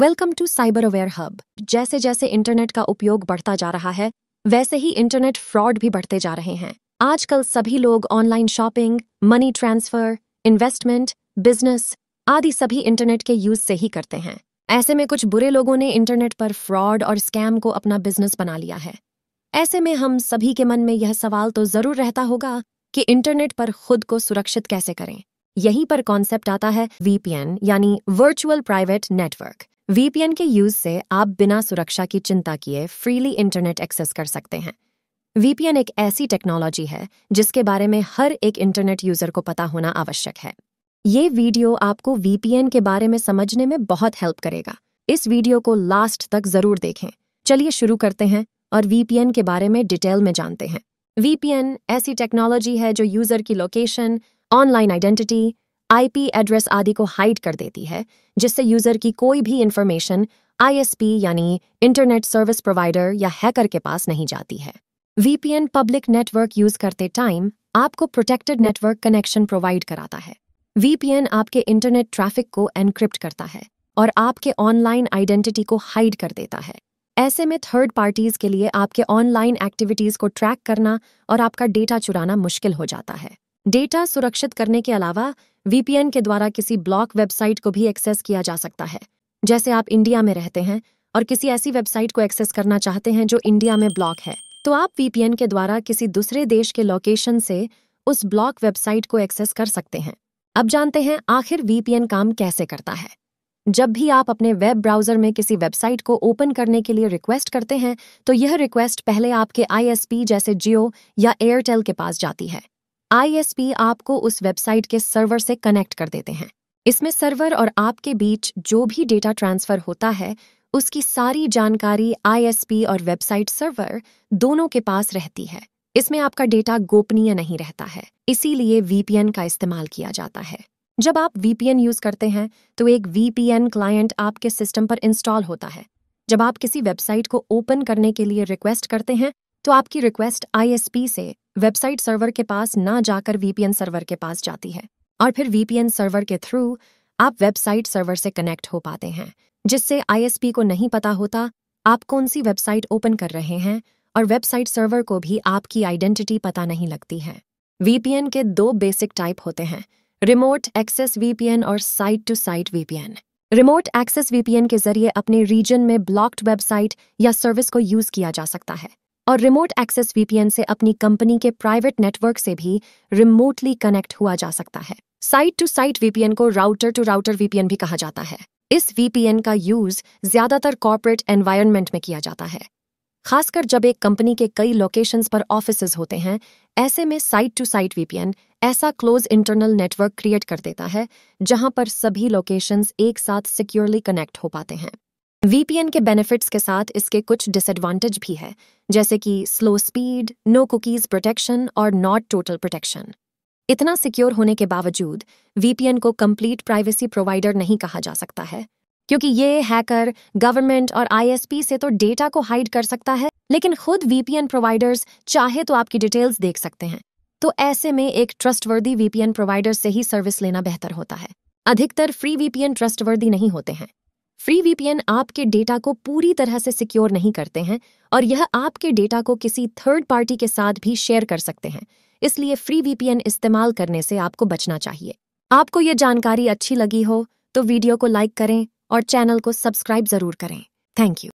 welcome to cyber aware hub जैसे जैसे internet का उपयोग बढ़ता जा रहा है वैसे ही इंटरनेट फ्रॉड भी बढ़ते जा रहे हैं आजकल सभी लोग online shopping money transfer investment business आदि सभी इंटरनेट के यूज से ही करते हैं ऐसे में कुछ बुरे लोगों ने इंटरनेट पर फ्रॉड और स्कैम को अपना बिजनेस बना लिया है ऐसे में हम सभी के मन में यह सवाल तो जरूर रहता होगा कि इंटरनेट पर खुद को सुरक्षित कैसे करें यहीं पर कॉन्सेप्ट आता है वीपीएन यानी वर्चुअल प्राइवेट नेटवर्क वीपीएन के यूज से आप बिना सुरक्षा की चिंता किए फ्रीली इंटरनेट एक्सेस कर सकते हैं वीपीएन एक ऐसी टेक्नोलॉजी है जिसके बारे में हर एक इंटरनेट यूजर को पता होना आवश्यक है ये वीडियो आपको वीपीएन के बारे में समझने में बहुत हेल्प करेगा इस वीडियो को लास्ट तक जरूर देखें चलिए शुरू करते हैं और वीपीएन के बारे में डिटेल में जानते हैं वीपीएन ऐसी टेक्नोलॉजी है जो यूजर की location online identity IP address आदि को हाइड कर देती है जिससे यूजर की कोई भी इंफॉर्मेशन आईएसपी यानी इंटरनेट सर्विस प्रोवाइडर या हैकर के पास नहीं जाती है वीपीएन पब्लिक नेटवर्क यूज करते टाइम आपको प्रोटेक्टेड नेटवर्क कनेक्शन प्रोवाइड कराता है वीपीएन आपके इंटरनेट ट्रैफिक को एनक्रिप्ट करता है और आपके ऑनलाइन आइडेंटिटी को हाइड कर देता है ऐसे में थर्ड पार्टीज के लिए आपके ऑनलाइन एक्टिविटीज को ट्रैक करना और आपका डेटा चुराना मुश्किल हो जाता है डेटा सुरक्षित करने के अलावा वीपीएन के द्वारा किसी ब्लॉक वेबसाइट को भी एक्सेस किया जा सकता है जैसे आप इंडिया में रहते हैं और किसी ऐसी वेबसाइट को एक्सेस करना चाहते हैं जो इंडिया में ब्लॉक है तो आप वीपीएन के द्वारा किसी दूसरे देश के लोकेशन से उस ब्लॉक वेबसाइट को एक्सेस कर सकते हैं अब जानते हैं आखिर वीपीएन काम कैसे करता है जब भी आप अपने वेब ब्राउज़र में किसी वेबसाइट को ओपन करने के लिए रिक्वेस्ट करते हैं तो यह रिक्वेस्ट पहले आपके आईएसपी जैसे जियो या एयरटेल के पास जाती है आईएसपी आपको उस वेबसाइट के सर्वर से कनेक्ट कर देते हैं इसमें सर्वर और आपके बीच जो भी डेटा ट्रांसफर होता है उसकी सारी जानकारी आईएसपी और वेबसाइट सर्वर दोनों के पास रहती है इसमें आपका डेटा गोपनीय नहीं रहता है इसीलिए वीपीएन का इस्तेमाल किया जाता है जब आप वीपीएन यूज करते हैं तो एक वीपीएन क्लाइंट आपके सिस्टम पर इंस्टॉल होता है जब आप किसी वेबसाइट को ओपन करने के लिए रिक्वेस्ट करते हैं तो आपकी रिक्वेस्ट आईएसपी से वेबसाइट सर्वर के पास ना जाकर वीपीएन सर्वर के पास जाती है और फिर वीपीएन सर्वर के थ्रू आप वेबसाइट सर्वर से कनेक्ट हो पाते हैं जिससे आईएसपी को नहीं पता होता आप कौन सी वेबसाइट ओपन कर रहे हैं और वेबसाइट सर्वर को भी आपकी आइडेंटिटी पता नहीं लगती है वीपीएन के दो बेसिक टाइप होते हैं रिमोट एक्सेस वीपीएन और site to site VPN remote access VPN के जरिए अपने रीजन में ब्लॉक्ड वेबसाइट या सर्विस को यूज किया जा सकता है और रिमोट एक्सेस वीपीएन से अपनी कंपनी के प्राइवेट नेटवर्क से भी रिमोटली कनेक्ट हुआ जा सकता है साइट टू साइट वीपीएन को राउटर टू राउटर वीपीएन भी कहा जाता है इस वीपीएन का यूज ज्यादातर कॉरपोरेट एनवायरमेंट में किया जाता है खासकर जब एक कंपनी के कई लोकेशंस पर ऑफिस होते हैं ऐसे में साइट टू साइट वीपीएन ऐसा क्लोज इंटरनल नेटवर्क क्रिएट कर देता है जहां पर सभी लोकेशंस एक साथ सिक्योरली कनेक्ट हो पाते हैं वीपीएन के बेनिफिट्स के साथ इसके कुछ डिसएडवांटेज भी है जैसे कि slow speed no cookies protection और नॉट टोटल प्रोटेक्शन इतना सिक्योर होने के बावजूद वीपीएन को कंप्लीट प्राइवेसी प्रोवाइडर नहीं कहा जा सकता है क्योंकि ये हैकर गवर्नमेंट और आईएसपी से तो डेटा को हाइड कर सकता है लेकिन खुद वीपीएन प्रोवाइडर्स चाहे तो आपकी डिटेल्स देख सकते हैं तो ऐसे में एक ट्रस्टवर्दी वीपीएन प्रोवाइडर से ही सर्विस लेना बेहतर होता है अधिकतर फ्री वीपीएन ट्रस्टवर्दी नहीं होते हैं फ्री वीपीएन आपके डेटा को पूरी तरह से सिक्योर नहीं करते हैं और यह आपके डेटा को किसी थर्ड पार्टी के साथ भी शेयर कर सकते हैं इसलिए फ्री वीपीएन इस्तेमाल करने से आपको बचना चाहिए आपको यह जानकारी अच्छी लगी हो तो वीडियो को लाइक करें और चैनल को सब्सक्राइब जरूर करें थैंक यू